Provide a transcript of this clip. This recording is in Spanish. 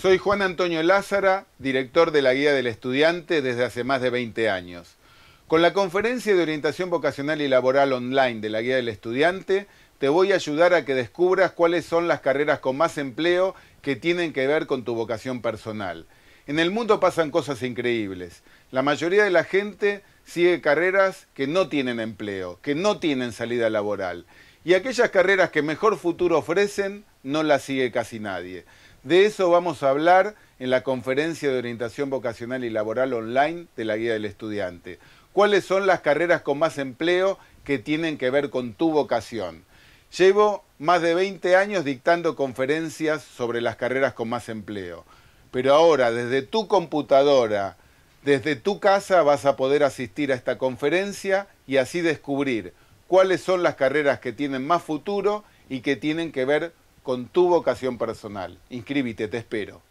Soy Juan Antonio Lázara, director de la Guía del Estudiante desde hace más de 20 años. Con la conferencia de orientación vocacional y laboral online de la Guía del Estudiante, te voy a ayudar a que descubras cuáles son las carreras con más empleo que tienen que ver con tu vocación personal. En el mundo pasan cosas increíbles. La mayoría de la gente sigue carreras que no tienen empleo, que no tienen salida laboral. Y aquellas carreras que mejor futuro ofrecen, no las sigue casi nadie. De eso vamos a hablar en la conferencia de orientación vocacional y laboral online de la Guía del Estudiante. ¿Cuáles son las carreras con más empleo que tienen que ver con tu vocación? Llevo más de 20 años dictando conferencias sobre las carreras con más empleo, pero ahora desde tu computadora, desde tu casa vas a poder asistir a esta conferencia y así descubrir cuáles son las carreras que tienen más futuro y que tienen que ver con tu vocación personal. Inscríbete, te espero.